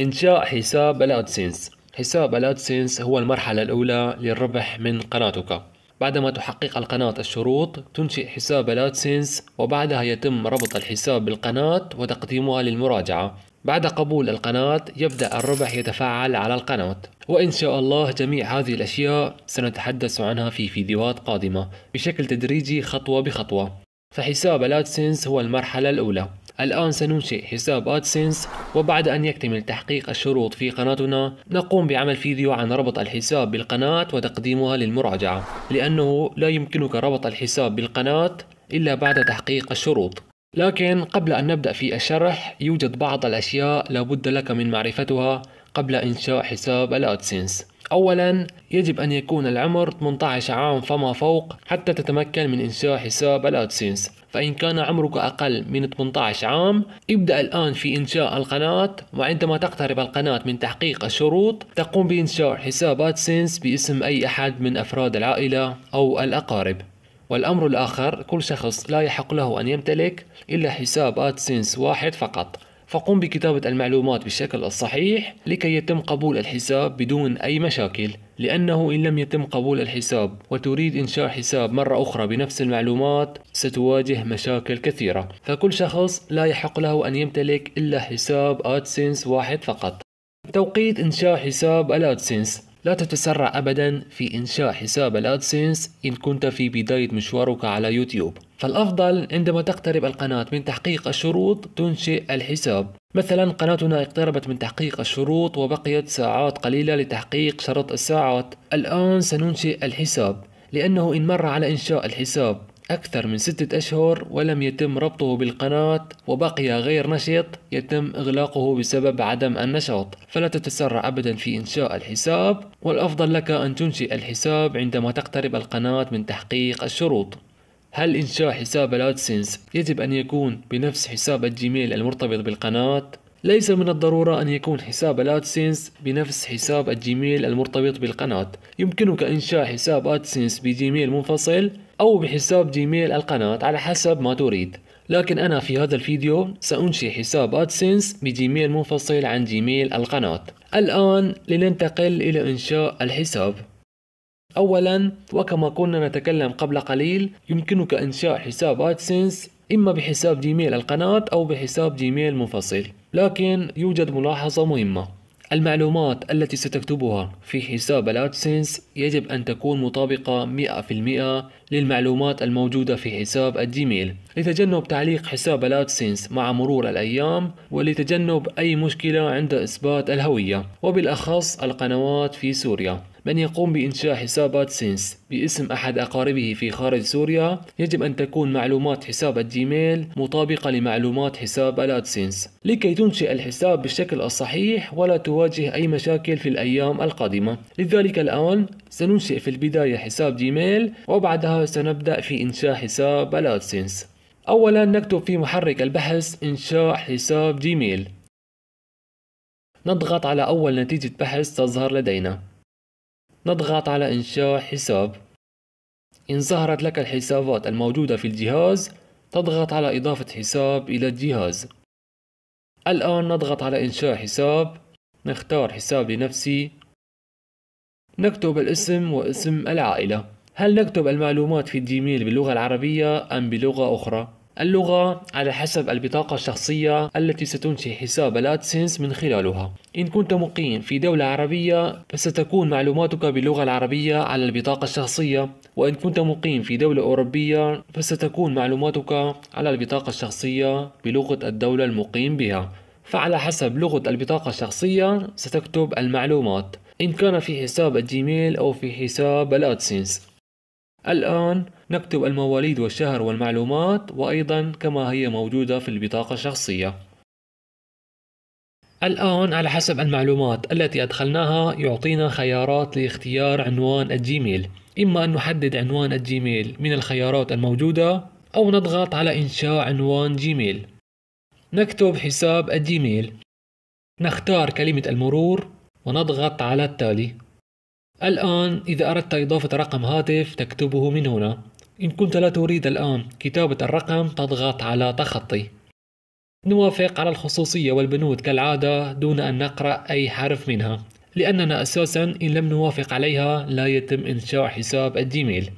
إنشاء حساب الأدسنس حساب الأدسنس هو المرحلة الأولى للربح من قناتك بعدما تحقق القناة الشروط تنشئ حساب الأدسنس وبعدها يتم ربط الحساب بالقناة وتقديمها للمراجعة بعد قبول القناة يبدأ الربح يتفاعل على القناة وإن شاء الله جميع هذه الأشياء سنتحدث عنها في فيديوهات قادمة بشكل تدريجي خطوة بخطوة فحساب الأدسنس هو المرحلة الأولى الآن سننشئ حساب أدسنس وبعد أن يكتمل تحقيق الشروط في قناتنا نقوم بعمل فيديو عن ربط الحساب بالقناة وتقديمها للمراجعة لأنه لا يمكنك ربط الحساب بالقناة إلا بعد تحقيق الشروط لكن قبل أن نبدأ في الشرح يوجد بعض الأشياء لابد لك من معرفتها قبل إنشاء حساب الأدسنس أولا يجب أن يكون العمر 18 عام فما فوق حتى تتمكن من إنشاء حساب الأدسنس فإن كان عمرك أقل من 18 عام ابدأ الآن في إنشاء القناة وعندما تقترب القناة من تحقيق الشروط تقوم بإنشاء حساب أدسنس باسم أي أحد من أفراد العائلة أو الأقارب والأمر الآخر كل شخص لا يحق له أن يمتلك إلا حساب أدسنس واحد فقط فقم بكتابة المعلومات بالشكل الصحيح لكي يتم قبول الحساب بدون أي مشاكل لأنه إن لم يتم قبول الحساب وتريد إنشاء حساب مرة أخرى بنفس المعلومات ستواجه مشاكل كثيرة فكل شخص لا يحق له أن يمتلك إلا حساب AdSense واحد فقط توقيت إنشاء حساب الأدسنس لا تتسرع أبدا في إنشاء حساب الأدسنس إن كنت في بداية مشوارك على يوتيوب فالأفضل عندما تقترب القناة من تحقيق الشروط تنشئ الحساب مثلا قناتنا اقتربت من تحقيق الشروط وبقيت ساعات قليلة لتحقيق شرط الساعات الآن سننشئ الحساب لأنه إن مر على إنشاء الحساب أكثر من ستة أشهر ولم يتم ربطه بالقناة وبقي غير نشط يتم إغلاقه بسبب عدم النشاط فلا تتسرع أبدا في إنشاء الحساب والأفضل لك أن تنشئ الحساب عندما تقترب القناة من تحقيق الشروط هل إنشاء حساب الأدسنس يجب أن يكون بنفس حساب الجيميل المرتبط بالقناة؟ ليس من الضرورة أن يكون حساب الادسنس بنفس حساب الجيميل المرتبط بالقناة يمكنك إنشاء حساب ادسنس بجيميل منفصل أو بحساب جيميل القناة على حسب ما تريد لكن أنا في هذا الفيديو سأنشئ حساب ادسنس بجيميل منفصل عن جيميل القناة الآن لننتقل إلى إنشاء الحساب أولا وكما كنا نتكلم قبل قليل يمكنك إنشاء حساب ادسنس إما بحساب جيميل القناة أو بحساب جيميل منفصل لكن يوجد ملاحظة مهمة المعلومات التي ستكتبها في حساب الادسنس يجب أن تكون مطابقة 100% للمعلومات الموجودة في حساب الجيميل لتجنب تعليق حساب الادسنس مع مرور الأيام ولتجنب أي مشكلة عند إثبات الهوية وبالأخص القنوات في سوريا من يقوم بإنشاء حسابات سينس باسم أحد أقاربه في خارج سوريا يجب أن تكون معلومات حساب الجيميل مطابقة لمعلومات حساب الأدسينس لكي تنشئ الحساب بالشكل الصحيح ولا تواجه أي مشاكل في الأيام القادمة لذلك الآن سننشئ في البداية حساب جيميل وبعدها سنبدأ في إنشاء حساب الأدسينس أولا نكتب في محرك البحث إنشاء حساب جيميل نضغط على أول نتيجة بحث تظهر لدينا نضغط على إنشاء حساب إن ظهرت لك الحسابات الموجودة في الجهاز تضغط على إضافة حساب إلى الجهاز الآن نضغط على إنشاء حساب نختار حساب لنفسي نكتب الاسم واسم العائلة هل نكتب المعلومات في الجيميل باللغة العربية أم بلغة أخرى؟ اللغة على حسب البطاقة الشخصية التي ستنشئ حساب الادسنس من خلالها إن كنت مقيم في دولة عربية فستكون معلوماتك باللغة العربية على البطاقة الشخصية وإن كنت مقيم في دولة أوروبية فستكون معلوماتك على البطاقة الشخصية بلغة الدولة المقيم بها فعلى حسب لغة البطاقة الشخصية ستكتب المعلومات إن كان في حساب الجيميل أو في حساب الأدسنس الآن نكتب المواليد والشهر والمعلومات وأيضا كما هي موجودة في البطاقة الشخصية الآن على حسب المعلومات التي أدخلناها يعطينا خيارات لاختيار عنوان الجيميل إما أن نحدد عنوان الجيميل من الخيارات الموجودة أو نضغط على إنشاء عنوان جيميل نكتب حساب الجيميل نختار كلمة المرور ونضغط على التالي الآن إذا أردت إضافة رقم هاتف تكتبه من هنا إن كنت لا تريد الآن كتابة الرقم تضغط على تخطي نوافق على الخصوصية والبنود كالعادة دون أن نقرأ أي حرف منها لأننا أساسا إن لم نوافق عليها لا يتم إنشاء حساب الجيميل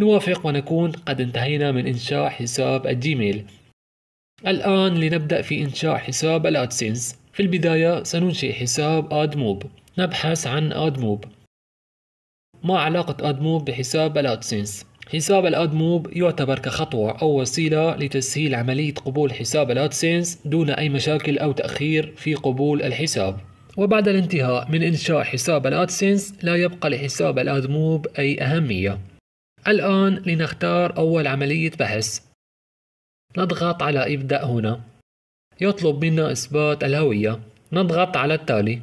نوافق ونكون قد انتهينا من إنشاء حساب الجيميل الآن لنبدأ في إنشاء حساب الأدسنس في البداية سننشئ حساب آدموب نبحث عن آدموب ما علاقة أدموب بحساب الأدسنس؟ حساب الأدموب يعتبر كخطوة أو وسيلة لتسهيل عملية قبول حساب الأدسنس دون أي مشاكل أو تأخير في قبول الحساب وبعد الانتهاء من إنشاء حساب الأدسنس لا يبقى لحساب الأدموب أي أهمية الآن لنختار أول عملية بحث نضغط على إبدأ هنا يطلب منا إثبات الهوية نضغط على التالي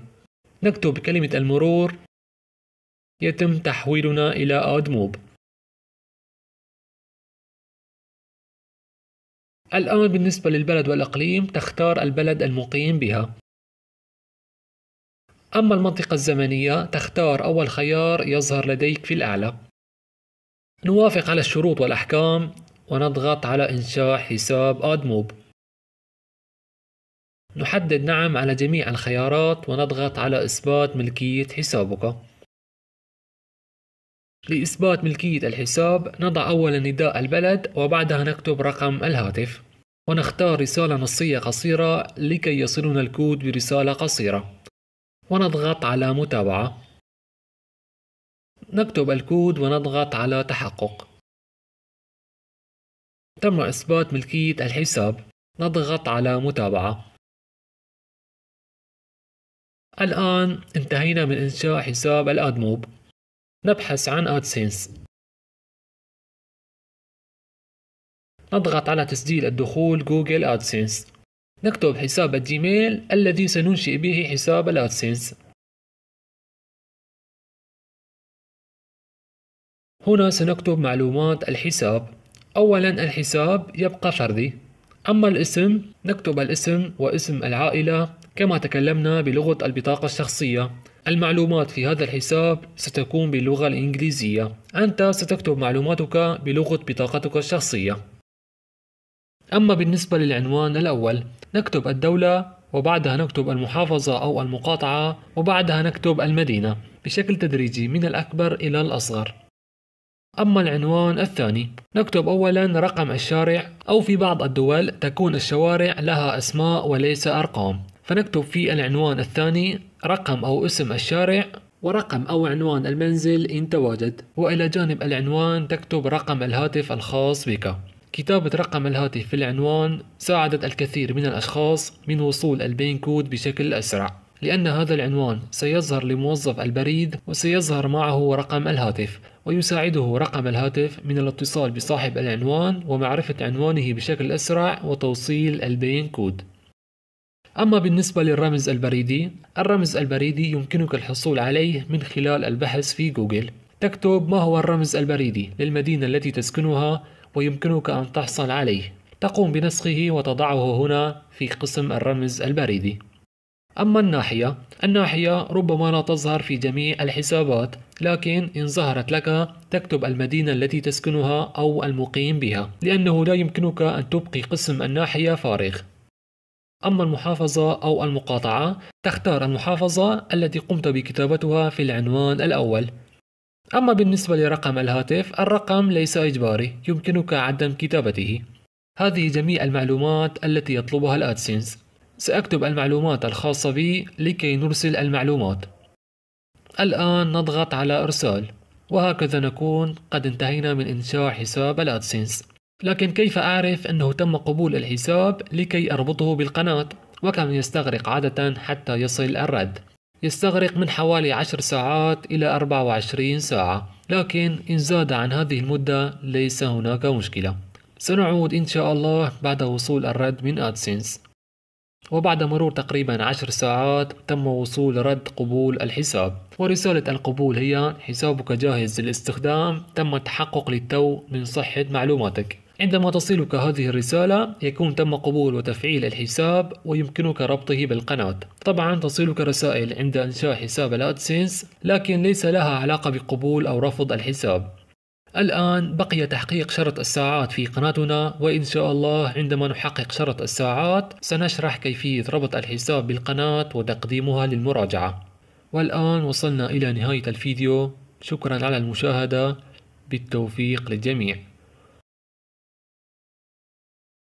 نكتب كلمة المرور يتم تحويلنا إلى أودموب الآن بالنسبة للبلد والإقليم تختار البلد المقيم بها أما المنطقة الزمنية تختار أول خيار يظهر لديك في الأعلى نوافق على الشروط والأحكام ونضغط على إنشاء حساب أدموب نحدد نعم على جميع الخيارات ونضغط على إثبات ملكية حسابك لإثبات ملكية الحساب نضع أولا نداء البلد وبعدها نكتب رقم الهاتف ونختار رسالة نصية قصيرة لكي يصلنا الكود برسالة قصيرة ونضغط على متابعة نكتب الكود ونضغط على تحقق تم إثبات ملكية الحساب نضغط على متابعة الآن انتهينا من إنشاء حساب الأدموب نبحث عن ادسنس نضغط على تسجيل الدخول جوجل ادسنس نكتب حساب الجيميل الذي سننشئ به حساب الأدسنس هنا سنكتب معلومات الحساب أولا الحساب يبقى فردي أما الاسم نكتب الاسم واسم العائلة كما تكلمنا بلغة البطاقة الشخصية المعلومات في هذا الحساب ستكون باللغة الإنجليزية أنت ستكتب معلوماتك بلغة بطاقتك الشخصية أما بالنسبة للعنوان الأول نكتب الدولة وبعدها نكتب المحافظة أو المقاطعة وبعدها نكتب المدينة بشكل تدريجي من الأكبر إلى الأصغر أما العنوان الثاني نكتب أولا رقم الشارع أو في بعض الدول تكون الشوارع لها أسماء وليس أرقام فنكتب في العنوان الثاني رقم أو اسم الشارع ورقم أو عنوان المنزل إن تواجد وإلى جانب العنوان تكتب رقم الهاتف الخاص بك كتابة رقم الهاتف في العنوان ساعدت الكثير من الأشخاص من وصول البين كود بشكل أسرع لأن هذا العنوان سيظهر لموظف البريد وسيظهر معه رقم الهاتف ويساعده رقم الهاتف من الاتصال بصاحب العنوان ومعرفة عنوانه بشكل أسرع وتوصيل البين كود أما بالنسبة للرمز البريدي الرمز البريدي يمكنك الحصول عليه من خلال البحث في جوجل تكتب ما هو الرمز البريدي للمدينة التي تسكنها ويمكنك أن تحصل عليه تقوم بنسخه وتضعه هنا في قسم الرمز البريدي أما الناحية الناحية ربما لا تظهر في جميع الحسابات لكن إن ظهرت لك تكتب المدينة التي تسكنها أو المقيم بها لأنه لا يمكنك أن تبقي قسم الناحية فارغ أما المحافظة أو المقاطعة تختار المحافظة التي قمت بكتابتها في العنوان الأول أما بالنسبة لرقم الهاتف الرقم ليس إجباري يمكنك عدم كتابته هذه جميع المعلومات التي يطلبها الأدسنس سأكتب المعلومات الخاصة بي لكي نرسل المعلومات الآن نضغط على إرسال وهكذا نكون قد انتهينا من إنشاء حساب الأدسنس لكن كيف أعرف أنه تم قبول الحساب لكي أربطه بالقناة؟ وكم يستغرق عادة حتى يصل الرد؟ يستغرق من حوالي 10 ساعات إلى 24 ساعة لكن إن زاد عن هذه المدة ليس هناك مشكلة سنعود إن شاء الله بعد وصول الرد من أدسنس وبعد مرور تقريبا 10 ساعات تم وصول رد قبول الحساب ورسالة القبول هي حسابك جاهز للاستخدام تم التحقق للتو من صحة معلوماتك عندما تصلك هذه الرسالة يكون تم قبول وتفعيل الحساب ويمكنك ربطه بالقناة طبعا تصلك رسائل عند إنشاء حساب الأدسنس لكن ليس لها علاقة بقبول أو رفض الحساب الآن بقي تحقيق شرط الساعات في قناتنا وإن شاء الله عندما نحقق شرط الساعات سنشرح كيفية ربط الحساب بالقناة وتقديمها للمراجعة والآن وصلنا إلى نهاية الفيديو شكرا على المشاهدة بالتوفيق للجميع